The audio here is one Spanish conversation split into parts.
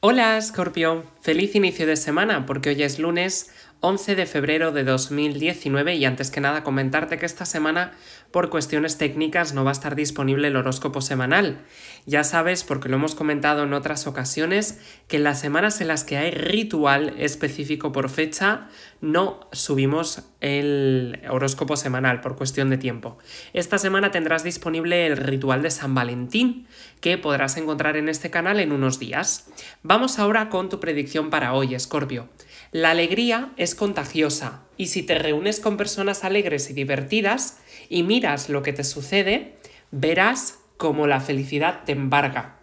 Hola Scorpio, feliz inicio de semana porque hoy es lunes 11 de febrero de 2019 y antes que nada comentarte que esta semana por cuestiones técnicas no va a estar disponible el horóscopo semanal. Ya sabes, porque lo hemos comentado en otras ocasiones, que en las semanas en las que hay ritual específico por fecha no subimos el horóscopo semanal por cuestión de tiempo. Esta semana tendrás disponible el ritual de San Valentín que podrás encontrar en este canal en unos días. Vamos ahora con tu predicción para hoy, Escorpio. La alegría es contagiosa y si te reúnes con personas alegres y divertidas y miras lo que te sucede, verás cómo la felicidad te embarga.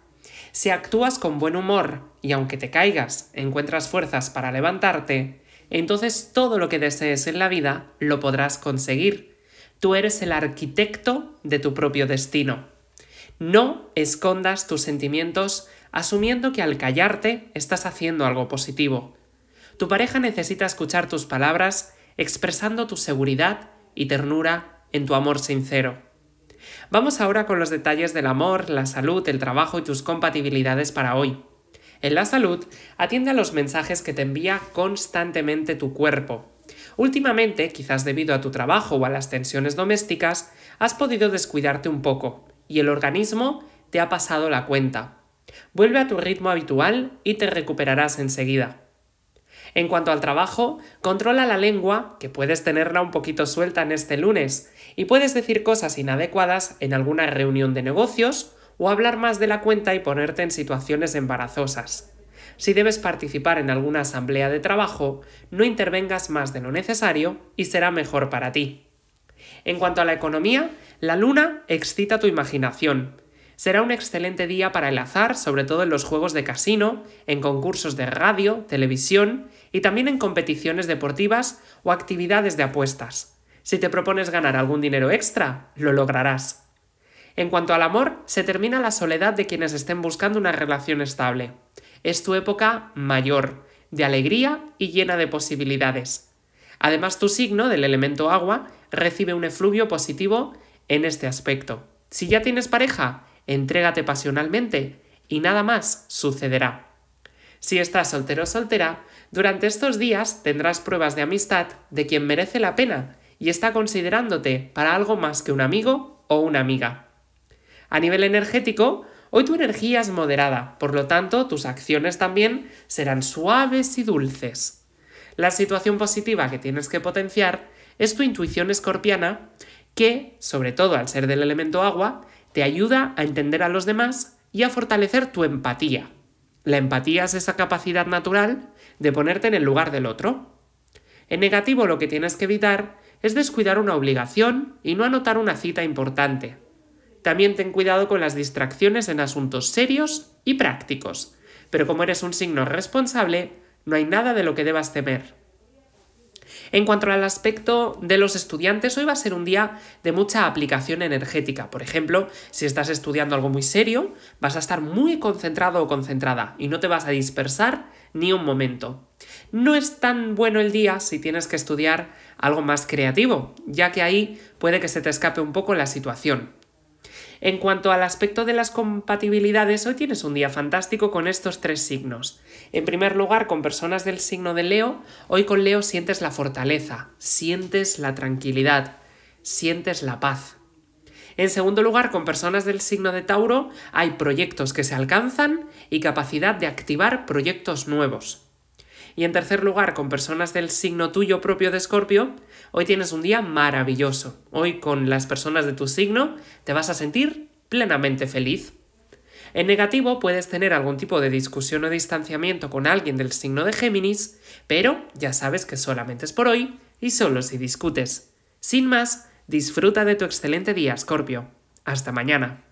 Si actúas con buen humor y aunque te caigas encuentras fuerzas para levantarte, entonces todo lo que desees en la vida lo podrás conseguir. Tú eres el arquitecto de tu propio destino. No escondas tus sentimientos asumiendo que al callarte estás haciendo algo positivo. Tu pareja necesita escuchar tus palabras expresando tu seguridad y ternura en tu amor sincero. Vamos ahora con los detalles del amor, la salud, el trabajo y tus compatibilidades para hoy. En la salud, atiende a los mensajes que te envía constantemente tu cuerpo. Últimamente, quizás debido a tu trabajo o a las tensiones domésticas, has podido descuidarte un poco y el organismo te ha pasado la cuenta. Vuelve a tu ritmo habitual y te recuperarás enseguida. En cuanto al trabajo, controla la lengua, que puedes tenerla un poquito suelta en este lunes, y puedes decir cosas inadecuadas en alguna reunión de negocios o hablar más de la cuenta y ponerte en situaciones embarazosas. Si debes participar en alguna asamblea de trabajo, no intervengas más de lo necesario y será mejor para ti. En cuanto a la economía, la luna excita tu imaginación, Será un excelente día para el azar, sobre todo en los juegos de casino, en concursos de radio, televisión y también en competiciones deportivas o actividades de apuestas. Si te propones ganar algún dinero extra, lo lograrás. En cuanto al amor, se termina la soledad de quienes estén buscando una relación estable. Es tu época mayor, de alegría y llena de posibilidades. Además, tu signo del elemento agua recibe un efluvio positivo en este aspecto. Si ya tienes pareja, entrégate pasionalmente y nada más sucederá. Si estás soltero o soltera, durante estos días tendrás pruebas de amistad de quien merece la pena y está considerándote para algo más que un amigo o una amiga. A nivel energético, hoy tu energía es moderada, por lo tanto tus acciones también serán suaves y dulces. La situación positiva que tienes que potenciar es tu intuición escorpiana que, sobre todo al ser del elemento agua, te ayuda a entender a los demás y a fortalecer tu empatía. La empatía es esa capacidad natural de ponerte en el lugar del otro. En negativo lo que tienes que evitar es descuidar una obligación y no anotar una cita importante. También ten cuidado con las distracciones en asuntos serios y prácticos, pero como eres un signo responsable, no hay nada de lo que debas temer. En cuanto al aspecto de los estudiantes, hoy va a ser un día de mucha aplicación energética. Por ejemplo, si estás estudiando algo muy serio, vas a estar muy concentrado o concentrada y no te vas a dispersar ni un momento. No es tan bueno el día si tienes que estudiar algo más creativo, ya que ahí puede que se te escape un poco la situación. En cuanto al aspecto de las compatibilidades, hoy tienes un día fantástico con estos tres signos. En primer lugar, con personas del signo de Leo, hoy con Leo sientes la fortaleza, sientes la tranquilidad, sientes la paz. En segundo lugar, con personas del signo de Tauro, hay proyectos que se alcanzan y capacidad de activar proyectos nuevos. Y en tercer lugar, con personas del signo tuyo propio de Escorpio, hoy tienes un día maravilloso. Hoy con las personas de tu signo te vas a sentir plenamente feliz. En negativo puedes tener algún tipo de discusión o distanciamiento con alguien del signo de Géminis, pero ya sabes que solamente es por hoy y solo si discutes. Sin más, disfruta de tu excelente día, Scorpio. Hasta mañana.